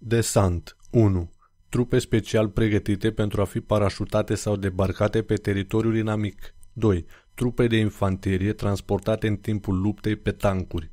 Desant 1. Trupe special pregătite pentru a fi parașutate sau debarcate pe teritoriul inamic. 2. Trupe de infanterie transportate în timpul luptei pe tancuri.